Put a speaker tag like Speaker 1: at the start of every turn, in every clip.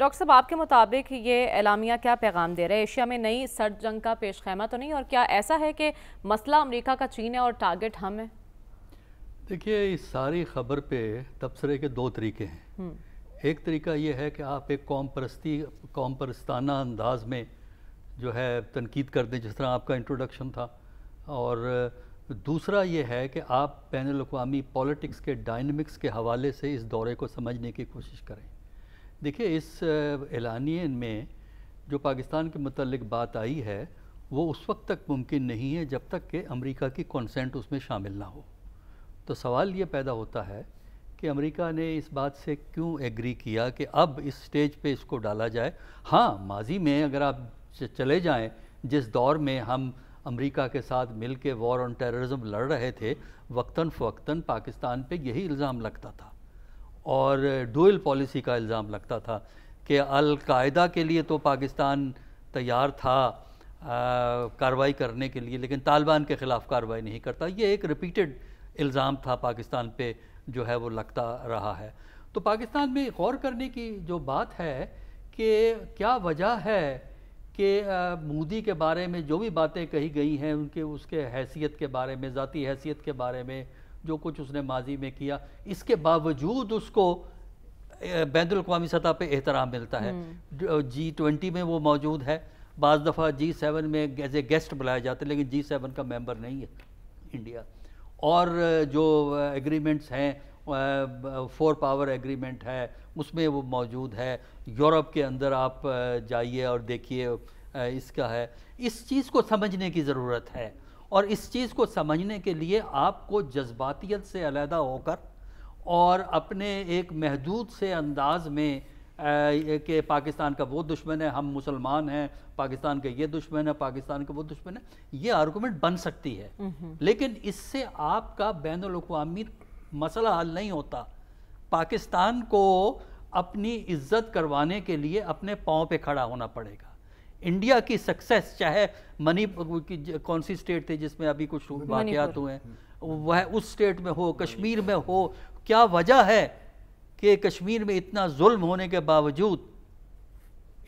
Speaker 1: Doctor साहब आपके मुताबिक ये एलामिया क्या पैगाम दे रहा है एशिया में नई सर्द जंग का पेश खैमा तो नहीं और क्या ऐसा है कि मसला अमेरिका का चीन है और टारगेट हम है देखिए इस सारी खबर पे तबसरे के दो तरीके हैं हम्म। एक तरीका ये है कि आप एक कौम परस्ती कौम परस्ताना अंदाज में जो है तनकीद कर दें जिस तरह आपका इंट्रोडक्शन था और दूसरा ये है कि आप बैन अवी पॉलिटिक्स के डायनमिक्स के हवाले से इस दौरे को समझने की कोशिश करें देखिए इस एलानिए में जो पाकिस्तान के मतलब बात आई है वो उस वक्त तक मुमकिन नहीं है जब तक कि अमेरिका की कंसेंट उसमें शामिल ना हो तो सवाल ये पैदा होता है कि अमेरिका ने इस बात से क्यों एग्री किया कि अब इस स्टेज पे इसको डाला जाए हाँ माजी में अगर आप चले जाएं जिस दौर में हम अमेरिका के साथ मिल के वॉर ऑन टेररिज्म लड़ रहे थे वक्ता फ़वक्ता पाकिस्तान पे यही इल्ज़ाम लगता था और डोल पॉलिसी का इल्ज़ाम लगता था कि अलकायदा के लिए तो पाकिस्तान तैयार था कार्रवाई करने के लिए लेकिन तालिबान के ख़िलाफ़ कार्रवाई नहीं करता ये एक रिपीटेड इल्ज़ाम था पाकिस्तान पे जो है वो लगता रहा है तो पाकिस्तान में गौर करने की जो बात है कि क्या वजह है कि मोदी के बारे में जो भी बातें कही गई हैं उनके उसके हैसियत के बारे में ज़ाती हैसियत के बारे में जो कुछ उसने माजी में किया इसके बावजूद उसको बैन अवी सतह पर एहतराम मिलता है हम्म। जी ट्वेंटी में वो मौजूद है बज़ दफ़ा जी सेवन में एज ए गेस्ट बुलाए जाते हैं लेकिन जी सेवन का मेम्बर नहीं है इंडिया और जो एग्रीमेंट्स हैं फोर पावर एग्रीमेंट है उसमें वो मौजूद है यूरोप के अंदर आप जाइए और देखिए इसका है इस चीज़ को समझने की ज़रूरत है और इस चीज़ को समझने के लिए आपको जज्बातीत से अलहदा होकर और अपने एक महदूद से अंदाज में कि पाकिस्तान का वो दुश्मन है हम मुसलमान हैं पाकिस्तान का ये दुश्मन है पाकिस्तान का वो दुश्मन है ये आर्गूमेंट बन सकती है लेकिन इससे आपका बैन अवी मसला हल नहीं होता पाकिस्तान को अपनी इज्जत करवाने के लिए अपने पाँव पे खड़ा होना पड़ेगा इंडिया की सक्सेस चाहे मनी कौन सी स्टेट थी जिसमें अभी कुछ वाकयात हुए हैं हम्म। वह उस स्टेट में हो कश्मीर में हो क्या वजह है कि कश्मीर में इतना जुल्म होने के बावजूद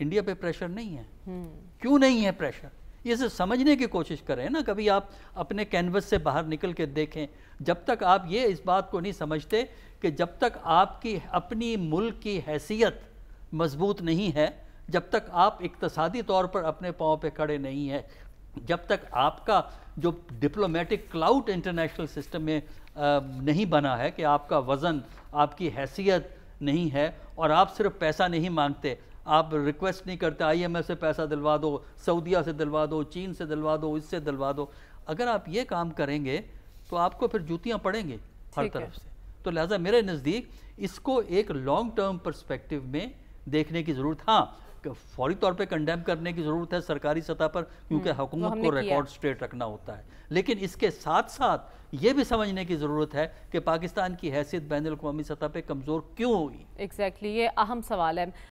Speaker 1: इंडिया पे प्रेशर नहीं है हम्म। क्यों नहीं है प्रेशर ये सब समझने की कोशिश करें ना कभी आप अपने कैनवस से बाहर निकल के देखें जब तक आप ये इस बात को नहीं समझते कि जब तक आपकी अपनी मुल्क की हैसियत मजबूत नहीं है जब तक आप इकतसादी तौर पर अपने पाँव पे खड़े नहीं हैं जब तक आपका जो डिप्लोमेटिक क्लाउड इंटरनेशनल सिस्टम में आ, नहीं बना है कि आपका वज़न आपकी हैसियत नहीं है और आप सिर्फ पैसा नहीं मांगते आप रिक्वेस्ट नहीं करते आईएमएफ से पैसा दिलवा दो सऊदिया से दिलवा दो चीन से दिलवा दो इससे दिलवा दो अगर आप ये काम करेंगे तो आपको फिर जूतियाँ पड़ेंगे हर तरफ से तो लिहाजा मेरे नज़दीक इसको एक लॉन्ग टर्म परस्पेक्टिव में देखने की ज़रूरत हाँ फौरी तौर पे कंडेम करने की ज़रूरत है सरकारी सतह पर क्योंकि हम्म, हुकूमत तो को रिकॉर्ड स्ट्रेट रखना होता है लेकिन इसके साथ साथ ये भी समझने की ज़रूरत है कि पाकिस्तान की हैसियत बैन अवी सतह पर कमज़ोर क्यों हुई एग्जैक्टली exactly, ये अहम सवाल है